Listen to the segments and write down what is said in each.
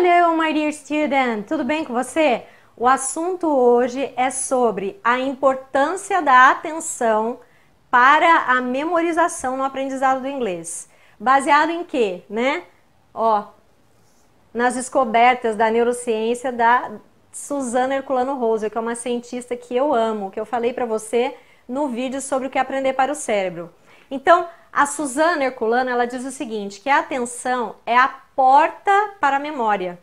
Hello, my dear student! Tudo bem com você? O assunto hoje é sobre a importância da atenção para a memorização no aprendizado do inglês. Baseado em quê, né? Ó, nas descobertas da neurociência da Suzana Herculano Rose, que é uma cientista que eu amo, que eu falei para você no vídeo sobre o que aprender para o cérebro. Então, a Suzana Herculano, ela diz o seguinte, que a atenção é a porta para a memória.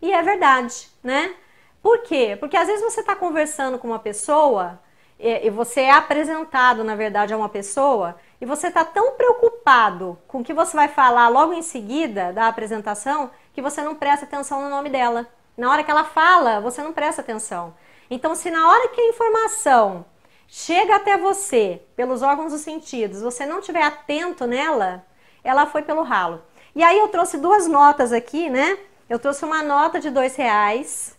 E é verdade, né? Por quê? Porque às vezes você está conversando com uma pessoa e você é apresentado, na verdade, a uma pessoa e você está tão preocupado com o que você vai falar logo em seguida da apresentação que você não presta atenção no nome dela. Na hora que ela fala, você não presta atenção. Então, se na hora que a informação chega até você pelos órgãos dos sentidos, você não estiver atento nela, ela foi pelo ralo. E aí eu trouxe duas notas aqui, né? Eu trouxe uma nota de dois reais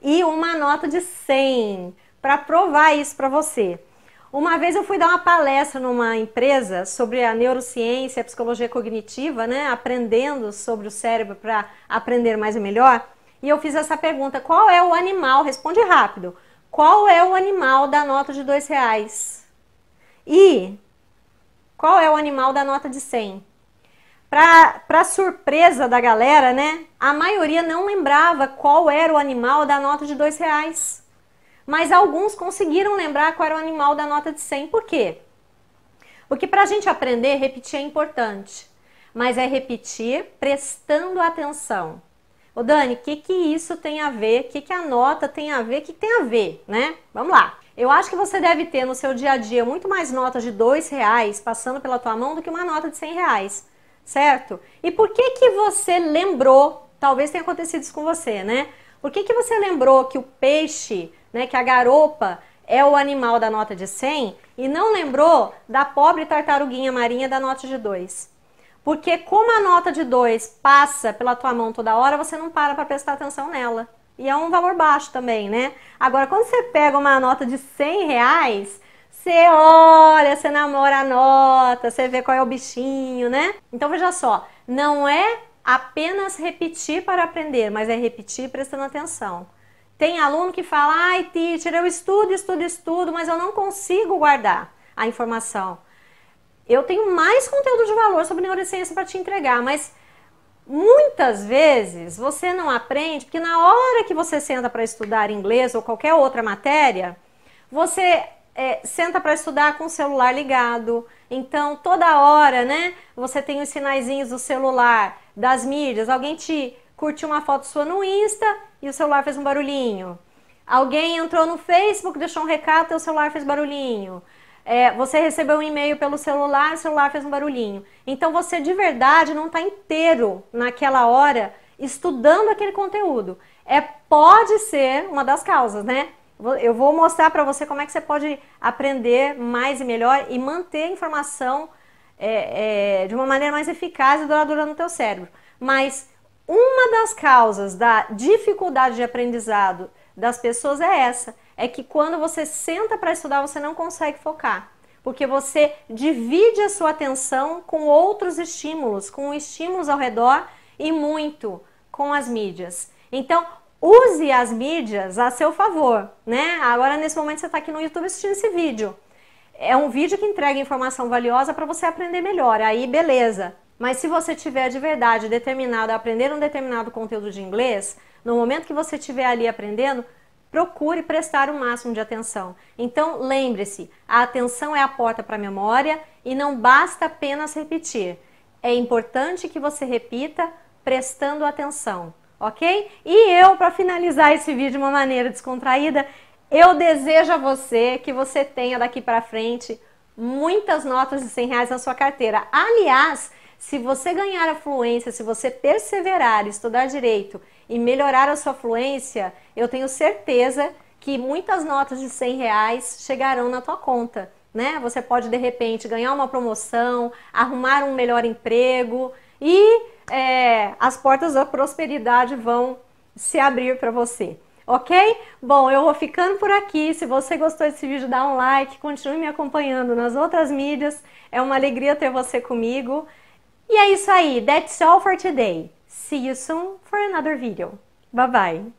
e uma nota de cem para provar isso para você. Uma vez eu fui dar uma palestra numa empresa sobre a neurociência, a psicologia cognitiva, né? Aprendendo sobre o cérebro para aprender mais e melhor. E eu fiz essa pergunta: qual é o animal? Responde rápido qual é o animal da nota de dois reais? E qual é o animal da nota de 100? Para surpresa da galera, né? A maioria não lembrava qual era o animal da nota de dois reais. Mas alguns conseguiram lembrar qual era o animal da nota de 100. Por quê? Porque para a gente aprender, repetir é importante. Mas é repetir prestando atenção. Ô Dani, o que, que isso tem a ver? O que, que a nota tem a ver? O que, que tem a ver, né? Vamos lá. Eu acho que você deve ter no seu dia a dia muito mais notas de dois reais passando pela tua mão do que uma nota de cem reais, certo? E por que que você lembrou? Talvez tenha acontecido isso com você, né? Por que que você lembrou que o peixe, né, que a garopa é o animal da nota de 100 e não lembrou da pobre tartaruguinha marinha da nota de 2? Porque como a nota de 2 passa pela tua mão toda hora, você não para para prestar atenção nela. E é um valor baixo também, né? Agora, quando você pega uma nota de 100 reais, você olha, você namora a nota, você vê qual é o bichinho, né? Então, veja só, não é apenas repetir para aprender, mas é repetir prestando atenção. Tem aluno que fala, ai teacher, eu estudo, estudo, estudo, mas eu não consigo guardar a informação eu tenho mais conteúdo de valor sobre neurociência para te entregar, mas muitas vezes você não aprende porque na hora que você senta para estudar inglês ou qualquer outra matéria, você é, senta para estudar com o celular ligado. Então, toda hora, né, você tem os sinaizinhos do celular, das mídias. Alguém te curtiu uma foto sua no Insta e o celular fez um barulhinho. Alguém entrou no Facebook, deixou um recado e o celular fez barulhinho. É, você recebeu um e-mail pelo celular, o celular fez um barulhinho. Então você de verdade não está inteiro naquela hora estudando aquele conteúdo. É pode ser uma das causas, né? Eu vou mostrar para você como é que você pode aprender mais e melhor e manter a informação é, é, de uma maneira mais eficaz e duradoura no teu cérebro. Mas uma das causas da dificuldade de aprendizado das pessoas é essa é que quando você senta para estudar, você não consegue focar. Porque você divide a sua atenção com outros estímulos, com estímulos ao redor e muito com as mídias. Então, use as mídias a seu favor, né? Agora, nesse momento, você está aqui no YouTube assistindo esse vídeo. É um vídeo que entrega informação valiosa para você aprender melhor, aí beleza. Mas se você tiver de verdade determinado a aprender um determinado conteúdo de inglês, no momento que você estiver ali aprendendo, procure prestar o máximo de atenção. Então, lembre-se, a atenção é a porta para a memória e não basta apenas repetir. É importante que você repita prestando atenção, ok? E eu, para finalizar esse vídeo de uma maneira descontraída, eu desejo a você que você tenha daqui para frente muitas notas de 100 reais na sua carteira. Aliás, se você ganhar a fluência, se você perseverar, estudar direito e melhorar a sua fluência, eu tenho certeza que muitas notas de 100 reais chegarão na tua conta. Né? Você pode de repente ganhar uma promoção, arrumar um melhor emprego e é, as portas da prosperidade vão se abrir para você. Ok? Bom, eu vou ficando por aqui. Se você gostou desse vídeo, dá um like, continue me acompanhando nas outras mídias. É uma alegria ter você comigo. E é isso aí. That's all for today. See you soon for another video. Bye bye.